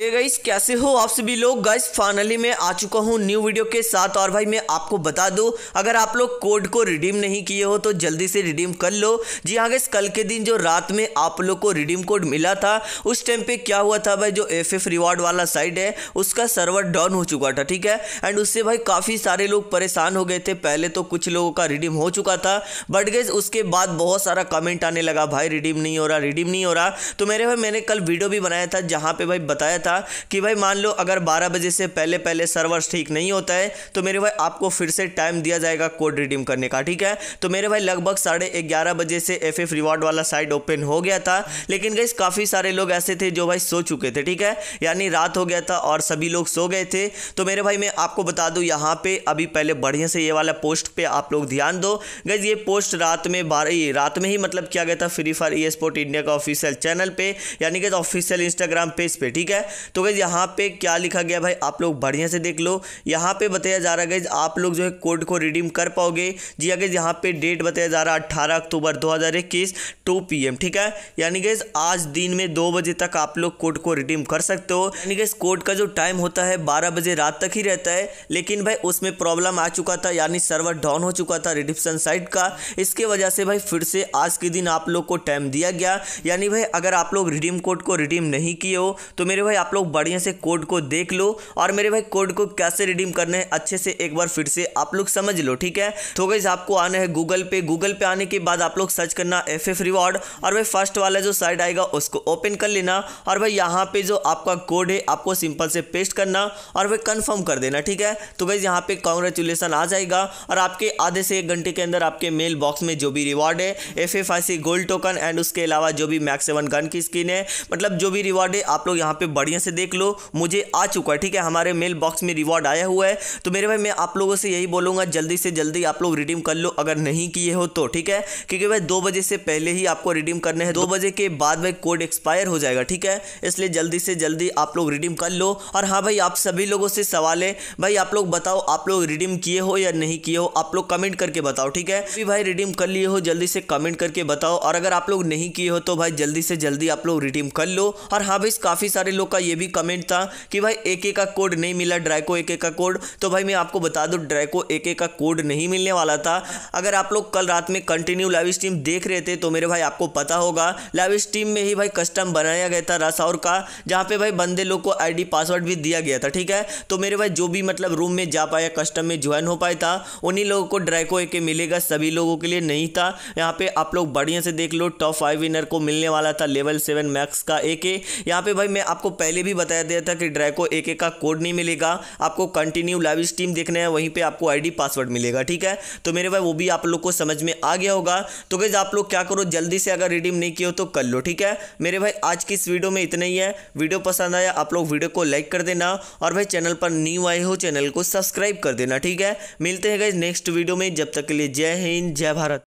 hey guys कैसे हो आप सभी लोग गाइस फाइनली मैं आ चुका हूँ न्यू वीडियो के साथ और भाई मैं आपको बता दूँ अगर आप लोग कोड को रिडीम नहीं किए हो तो जल्दी से रिडीम कर लो जी हाँ गाइस कल के दिन जो रात में आप लोग को रिडीम कोड मिला था उस टाइम पे क्या हुआ था भाई जो एफ एफ रिवार्ड वाला साइट है उसका सर्वर डाउन हो चुका था ठीक है एंड उससे भाई काफ़ी सारे लोग परेशान हो गए थे पहले तो कुछ लोगों का रिडीम हो चुका था बट गैस उसके बाद बहुत सारा कमेंट आने लगा भाई रिडीम नहीं हो रहा रिडीम नहीं हो रहा तो मेरे भाई मैंने कल वीडियो भी बनाया था जहाँ पर भाई बताया था था कि भाई मान लो अगर 12 बजे से पहले पहले सर्वर्स ठीक नहीं होता है तो मेरे भाई आपको फिर से टाइम दिया जाएगा कोड रिडीम करने का ठीक है तो मेरे भाई लगभग साढ़े ग्यारह बजे से एफ एफ रिवॉर्ड वाला साइट ओपन हो गया था लेकिन गई काफ़ी सारे लोग ऐसे थे जो भाई सो चुके थे ठीक है यानी रात हो गया था और सभी लोग सो गए थे तो मेरे भाई मैं आपको बता दूँ यहाँ पर अभी पहले बढ़िया से ये वाला पोस्ट पर आप लोग ध्यान दो गई ये पोस्ट रात में बारह रात में ही मतलब किया गया था Free Fire E sport India का ऑफिशियल चैनल पे यानी कि ऑफिशियल इंस्टाग्राम पेज पे ठीक है तो गई यहाँ पे क्या लिखा गया भाई आप लोग बढ़िया से देख लो यहाँ पे बताया जा रहा है आप लोग जो है कोड को रिडीम कर पाओगे जी अगर हाँ, यहाँ पे डेट बताया जा रहा है अट्ठारह अक्टूबर दो हज़ार इक्कीस टू पी एम ठीक है यानी गई आज दिन में दो बजे तक आप लोग कोड को रिडीम कर सकते हो यानी गई कोड का जो टाइम होता है बारह बजे रात तक ही रहता है लेकिन भाई उसमें प्रॉब्लम आ चुका था यानी सर्वर डाउन हो चुका था रिडिप्शन साइट का इसके वजह से भाई फिर से आज के दिन आप लोग को टाइम दिया गया यानी भाई अगर आप लोग रिडीम कोड को रिडीम नहीं किए हो तो मेरे भाई आप लोग बढ़िया से कोड को देख लो और मेरे भाई कोड को कैसे रिडीम करने है अच्छे से एक बार फिर से आप लोग समझ लो ठीक है तो गई आपको आना है गूगल पे गूगल पे आने के बाद आप लोग सर्च करना एफ एफ रिवॉर्ड और भाई फर्स्ट वाला जो साइड आएगा उसको ओपन कर लेना और भाई यहाँ पे जो आपका कोड है आपको सिंपल से पेस्ट करना और भाई कन्फर्म कर देना ठीक है तो गई यहाँ पे कॉन्ग्रेचुलेसन आ जाएगा और आपके आधे से एक घंटे के अंदर आपके मेल बॉक्स में जो भी रिवॉर्ड है F F I C gold token and उसके अलावा जो भी मैक्स गन की स्किन है मतलब जो भी रिवॉर्ड है आप लोग यहाँ पे बड़ी बढ़िया से देख लो मुझे आ चुका है ठीक है हमारे मेल बॉक्स में रिवॉर्ड आया हुआ है तो मेरे भाई मैं आप लोगों से यही बोलूँगा जल्दी से जल्दी आप लोग रिडीम कर लो अगर नहीं किए हो तो ठीक है क्योंकि भाई दो बजे से पहले ही आपको रिडीम करने हैं दो बजे के बाद भाई कोड एक्सपायर हो जाएगा ठीक है इसलिए जल्दी से जल्दी आप लोग रिडीम कर लो और हाँ भाई आप सभी लोगों से सवाल है भाई आप लोग बताओ आप लोग रिडीम किए हो या नहीं किए हो आप लोग कमेंट करके बताओ ठीक है भी भाई रिडीम कर लिए हो जल्दी से कमेंट करके बताओ और अगर आप लोग नहीं किए हो तो भाई जल्दी से जल्दी आप लोग रिडीम कर लो और हाँ भाई काफ़ी सारे लोग का ये भी कमेंट था कि भाई एक एक का कोड नहीं मिला ड्रैको एक एक का कोड तो भाई मैं आपको बता दूँ ड्रैको एक एक का कोड नहीं मिलने वाला था अगर आप लोग कल रात में कंटिन्यू लाइव स्ट्रीम देख रहे थे तो मेरे भाई आपको पता होगा लाइव स्ट्रीम में ही भाई कस्टम बनाया गया था रासाउर का जहाँ पर भाई बंदे लोग को आईडी पासवर्ड भी दिया गया था ठीक है तो मेरे भाई जो भी मतलब रूम में जा पाया कस्टम में ज्वाइन हो पाया था उन्हीं लोगों को ड्रैको एक मिलेगा सभी लोगों के लिए नहीं था यहाँ पर आप लोग बढ़िया से देख लो टॉप फाइव विनर को मिलने वाला था लेवल सेवन मैक्स का एक यहाँ पे भाई मैं आपको पहले पहले भी बताया गया था कि ड्रैको एक एक का कोड नहीं मिलेगा आपको कंटिन्यू लाइव स्ट्रीम देखना है वहीं पर आपको आईडी पासवर्ड मिलेगा ठीक है तो मेरे भाई वो भी आप लोग को समझ में आ गया होगा तो गैज आप लोग क्या करो जल्दी से अगर रिडीम नहीं किया तो कर लो ठीक है मेरे भाई आज की इस वीडियो में इतना ही है वीडियो पसंद आया आप लोग वीडियो को लाइक कर देना और भाई चैनल पर न्यू आए हो चैनल को सब्सक्राइब कर देना ठीक है मिलते हैं गए नेक्स्ट वीडियो में जब तक के लिए जय हिंद जय भारत